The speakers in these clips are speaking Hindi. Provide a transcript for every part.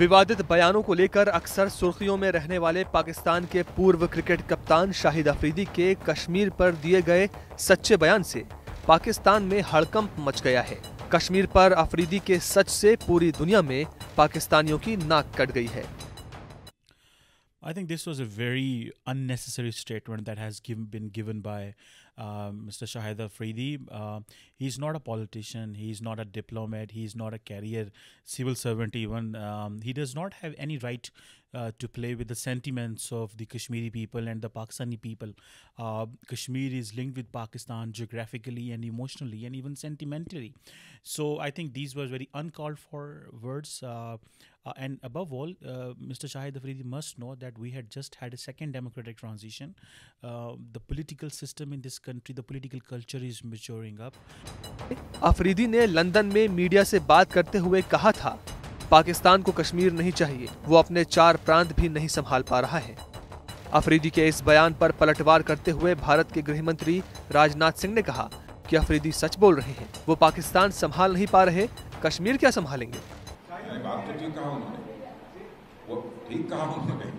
विवादित बयानों को लेकर अक्सर सुर्खियों में रहने वाले पाकिस्तान के पूर्व क्रिकेट कप्तान शाहिद अफरीदी के कश्मीर पर दिए गए सच्चे बयान से पाकिस्तान में हड़कंप मच गया है कश्मीर पर अफरीदी के सच से पूरी दुनिया में पाकिस्तानियों की नाक कट गई है I think this was a very unnecessary statement that has been given by Uh, Mr. Shahid Afridi. Uh, he's not a politician, he's not a diplomat, he's not a career civil servant, even. Um, he does not have any right uh, to play with the sentiments of the Kashmiri people and the Pakistani people. Uh, Kashmir is linked with Pakistan geographically and emotionally and even sentimentally. So I think these were very uncalled for words. Uh, uh and above all, uh, Mr. Shahid Afridi must know that we had just had a second democratic transition. the political system in this country country, the political culture is maturing up. Afridi ने लंदन में मीडिया से बात करते हुए कहा था पाकिस्तान को कश्मीर नहीं चाहिए वो अपने चार प्रांत भी नहीं संभाल पा रहा है अफरीदी के इस बयान पर पलटवार करते हुए भारत के गृह मंत्री राजनाथ सिंह ने कहा कि अफरीदी सच बोल रहे हैं वो पाकिस्तान संभाल नहीं पा रहे कश्मीर क्या संभालेंगे तो वो ठीक कहा उन्होंने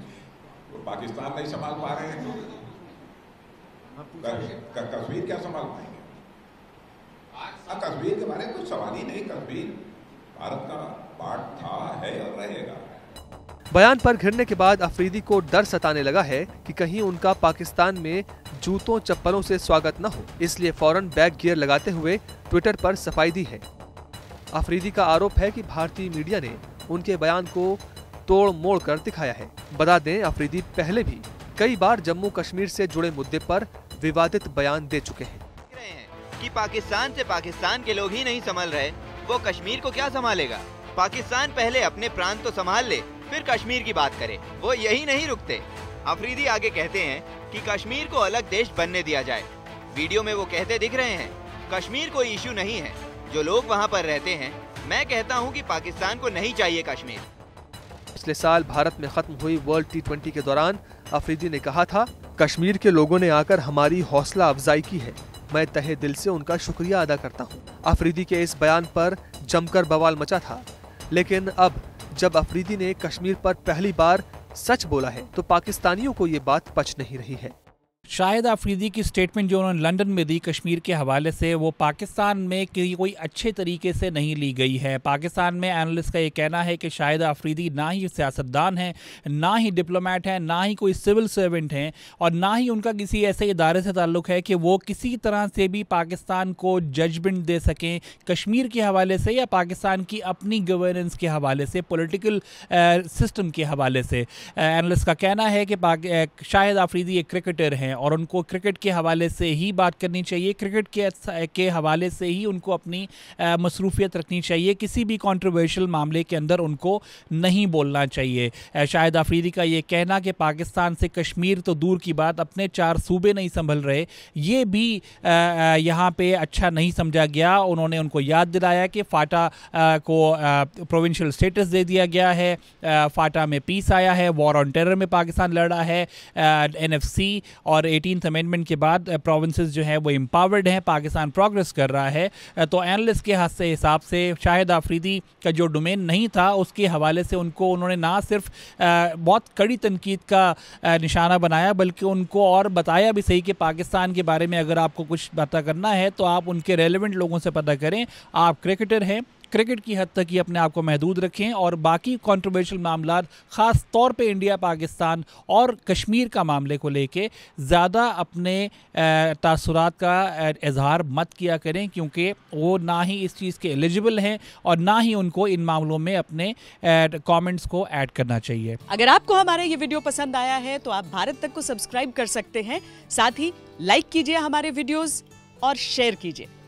वो पाकिस्तान नहीं संभाल पा रहे हैं कश्मीर क्या संभाल पाएंगे कश्मीर हाँ, के बारे में कुछ सवाल ही नहीं कश्मीर भारत का पार्ट था है और रहेगा बयान पर घिरने के बाद अफरीदी को डर सताने लगा है कि कहीं उनका पाकिस्तान में जूतों चप्पलों से स्वागत न हो इसलिए फौरन बैक गियर लगाते हुए ट्विटर पर सफाई दी है अफरीदी का आरोप है कि भारतीय मीडिया ने उनके बयान को तोड़ मोड़ कर दिखाया है बता दें अफरीदी पहले भी कई बार जम्मू कश्मीर से जुड़े मुद्दे पर विवादित बयान दे चुके हैं कि पाकिस्तान से पाकिस्तान के लोग ही नहीं संभाल रहे वो कश्मीर को क्या संभालेगा पाकिस्तान पहले अपने प्रांत तो संभाल ले फिर कश्मीर की बात करे वो यही नहीं रुकते अफरीदी आगे कहते हैं कि कश्मीर को अलग देश बनने दिया जाए वीडियो में वो कहते दिख रहे हैं कश्मीर कोई इशू नहीं है जो लोग वहाँ पर रहते हैं मैं कहता हूँ कि पाकिस्तान को नहीं चाहिए कश्मीर पिछले साल भारत में खत्म हुई वर्ल्ड टी ट्वेंटी के दौरान अफरीदी ने कहा था कश्मीर के लोगों ने आकर हमारी हौसला अफजाई की है मैं तहे दिल से उनका शुक्रिया अदा करता हूँ अफरीदी के इस बयान पर जमकर बवाल मचा था लेकिन अब जब अफरीदी ने कश्मीर पर पहली बार सच बोला है तो पाकिस्तानियों को ये बात पच नहीं रही है शाहिद आफरीदी की स्टेटमेंट जो उन्होंने लंदन में दी कश्मीर के हवाले से वो पाकिस्तान में की कोई अच्छे तरीके से नहीं ली गई है पाकिस्तान में एनालिस्ट का ये कहना है कि शाहिद आफरीदी ना ही सियासतदान हैं ना ही डिप्लोमेट हैं ना ही कोई सिविल सर्वेंट हैं और ना ही उनका किसी ऐसे इदारे से ताल्लुक है कि वो किसी तरह से भी पाकिस्तान को जजमेंट दे सकें कश्मीर के हवाले से या पाकिस्तान की अपनी गवर्नेंस के हवाले से पोलिटिकल सिस्टम के हवाले से एनालिस्ट का कहना है कि शाहिद आफरीदी एक क्रिकेटर हैं और उनको क्रिकेट के हवाले से ही बात करनी चाहिए क्रिकेट के के हवाले से ही उनको अपनी मसरूफियत रखनी चाहिए किसी भी कॉन्ट्रोवर्शल मामले के अंदर उनको नहीं बोलना चाहिए शाहिद आफरीदी का ये कहना कि पाकिस्तान से कश्मीर तो दूर की बात अपने चार सूबे नहीं संभल रहे ये भी यहाँ पर अच्छा नहीं समझा गया उन्होंने उनको याद दिलाया कि फाटा को प्रोविंशियल स्टेटस दे दिया गया है फाटा में पीस आया है वॉर ऑन टेरर में पाकिस्तान लड़ा है एन और एटीन अमेंडमेंट के बाद प्रोविंसेस जो है वो एम्पावर्ड हैं पाकिस्तान प्रोग्रेस कर रहा है तो एनालिस्ट के हाथ से हिसाब से शाहिद आफरीदी का जो डोमेन नहीं था उसके हवाले से उनको उन्होंने ना सिर्फ बहुत कड़ी तनकीद का निशाना बनाया बल्कि उनको और बताया भी सही कि पाकिस्तान के बारे में अगर आपको कुछ पता करना है तो आप उनके रेलिवेंट लोगों से पता करें आप क्रिकेटर हैं क्रिकेट की हद तक ही अपने आप को महदूद रखें और बाकी कॉन्ट्रोवर्शियल मामला ख़ास तौर पर इंडिया पाकिस्तान और कश्मीर का मामले को लेके ज़्यादा अपने तासरात का इजहार मत किया करें क्योंकि वो ना ही इस चीज़ के एलिजिबल हैं और ना ही उनको इन मामलों में अपने कॉमेंट्स को ऐड करना चाहिए अगर आपको हमारा ये वीडियो पसंद आया है तो आप भारत तक को सब्सक्राइब कर सकते हैं साथ ही लाइक कीजिए हमारे वीडियोज़ और शेयर कीजिए